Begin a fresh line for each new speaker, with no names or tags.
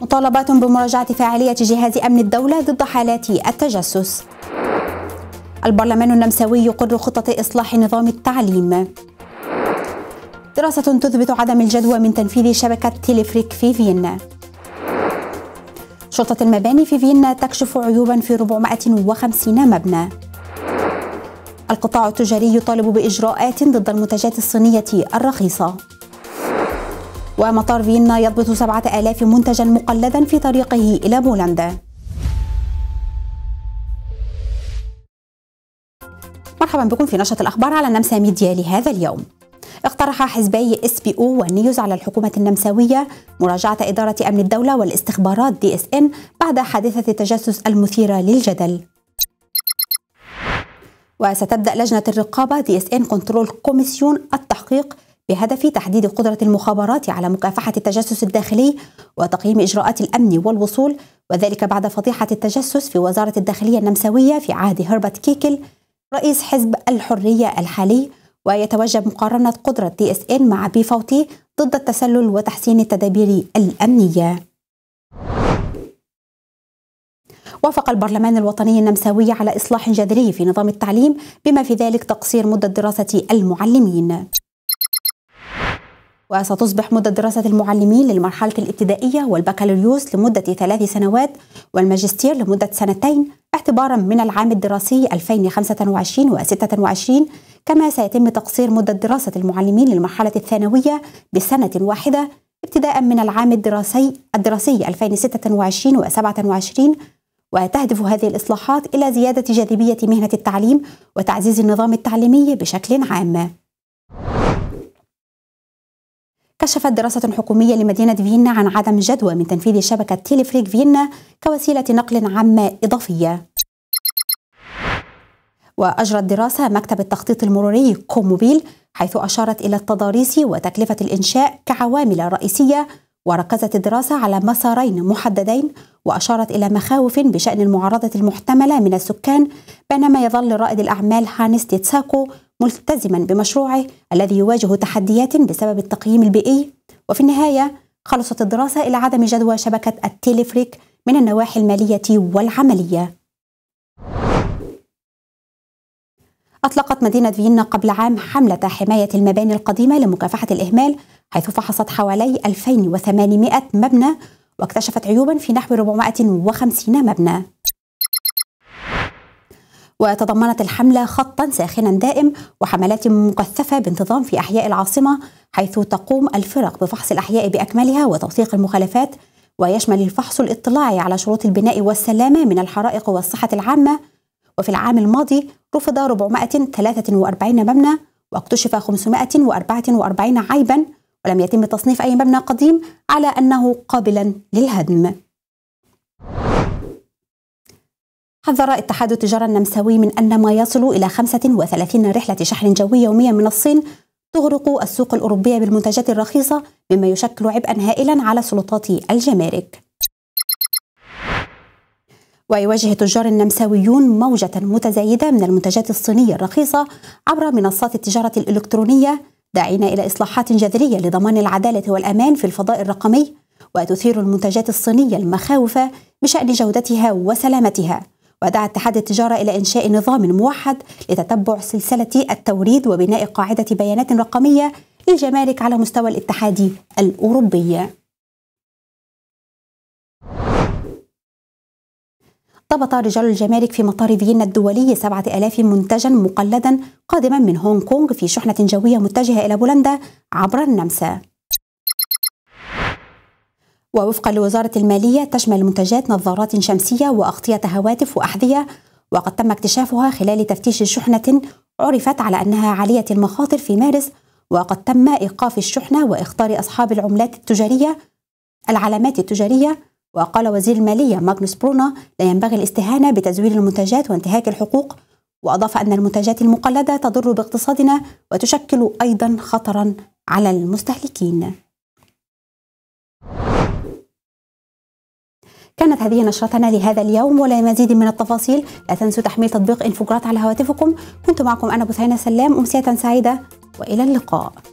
مطالبات بمراجعة فاعلية جهاز أمن الدولة ضد حالات التجسس البرلمان النمساوي يقر خطة إصلاح نظام التعليم دراسة تثبت عدم الجدوى من تنفيذ شبكة تيليفريك في فيينا شرطة المباني في فيينا تكشف عيوبا في 450 مبنى القطاع التجاري يطالب بإجراءات ضد المنتجات الصينية الرخيصة ومطار فيينا يضبط 7000 منتجا مقلدا في طريقه إلى بولندا مرحبا بكم في نشرة الأخبار على نمسا ميديا لهذا اليوم اقترح حزبي اس بي او والنيوز على الحكومة النمساوية مراجعة إدارة أمن الدولة والاستخبارات دي اس ان بعد حادثة التجسس المثيرة للجدل وستبدأ لجنة الرقابة دي اس ان كنترول كوميسيون التحقيق بهدف تحديد قدرة المخابرات على مكافحة التجسس الداخلي وتقييم إجراءات الأمن والوصول وذلك بعد فضيحة التجسس في وزارة الداخلية النمساوية في عهد هربت كيكل رئيس حزب الحرية الحالي ويتوجب مقارنة قدرة دي اس ان مع بي فوتي ضد التسلل وتحسين التدابير الأمنية وافق البرلمان الوطني النمساوي على إصلاح جذري في نظام التعليم بما في ذلك تقصير مدة دراسة المعلمين وستصبح مدة دراسة المعلمين للمرحلة الابتدائية والبكالوريوس لمدة ثلاث سنوات والماجستير لمدة سنتين اعتبارا من العام الدراسي 2025 و26 كما سيتم تقصير مدة دراسة المعلمين للمرحلة الثانوية بسنة واحدة ابتداء من العام الدراسي الدراسي 2026 و27 وتهدف هذه الإصلاحات إلى زيادة جاذبية مهنة التعليم وتعزيز النظام التعليمي بشكل عام كشفت دراسة حكومية لمدينة فيينا عن عدم جدوى من تنفيذ شبكة تيليفريك فيينا كوسيلة نقل عامة إضافية وأجرت دراسة مكتب التخطيط المروري كوموبيل حيث أشارت إلى التضاريس وتكلفة الإنشاء كعوامل رئيسية وركزت الدراسة على مسارين محددين وأشارت إلى مخاوف بشأن المعارضة المحتملة من السكان بينما يظل رائد الأعمال هانس تيتساكو ملتزما بمشروعه الذي يواجه تحديات بسبب التقييم البيئي وفي النهاية خلصت الدراسة إلى عدم جدوى شبكة التيليفريك من النواحي المالية والعملية أطلقت مدينة فيينا قبل عام حملة حماية المباني القديمة لمكافحة الإهمال حيث فحصت حوالي 2800 مبنى واكتشفت عيوبا في نحو 450 مبنى وتضمنت الحملة خطا ساخنا دائم وحملات مكثفة بانتظام في أحياء العاصمة حيث تقوم الفرق بفحص الأحياء بأكملها وتوثيق المخالفات ويشمل الفحص الاطلاعي على شروط البناء والسلامة من الحرائق والصحة العامة وفي العام الماضي رفض 443 مبنى واكتشف 544 عيبا ولم يتم تصنيف أي مبنى قديم على أنه قابلا للهدم حذر اتحاد التجارة النمساوي من أن ما يصل إلى 35 رحلة شحن جوي يوميا من الصين تغرق السوق الأوروبية بالمنتجات الرخيصة مما يشكل عبئا هائلا على سلطات الجمارك ويواجه التجار النمساويون موجة متزايدة من المنتجات الصينية الرخيصة عبر منصات التجارة الإلكترونية داعين إلى إصلاحات جذرية لضمان العدالة والأمان في الفضاء الرقمي وتثير المنتجات الصينية المخاوف بشأن جودتها وسلامتها ودعا اتحاد التجارة إلى إنشاء نظام موحد لتتبع سلسلة التوريد وبناء قاعدة بيانات رقمية للجمارك على مستوى الاتحاد الأوروبي ضبط رجال الجمارك في مطار فيينا الدولي 7000 منتجا مقلدا قادما من هونغ كونغ في شحنة جوية متجهة إلى بولندا عبر النمسا ووفقا لوزارة المالية تشمل منتجات نظارات شمسية وأغطية هواتف وأحذية وقد تم اكتشافها خلال تفتيش شحنة عرفت على أنها عالية المخاطر في مارس وقد تم إيقاف الشحنة وإخطار أصحاب العملات التجارية العلامات التجارية وقال وزير المالية ماغنوس برونا لا ينبغي الاستهانة بتزوير المنتجات وانتهاك الحقوق وأضاف أن المنتجات المقلدة تضر باقتصادنا وتشكل أيضا خطرا على المستهلكين كانت هذه نشرتنا لهذا اليوم ولمزيد من التفاصيل لا تنسوا تحميل تطبيق انفوجرات على هواتفكم كنت معكم أنا بثينة سلام أمسية سعيدة وإلى اللقاء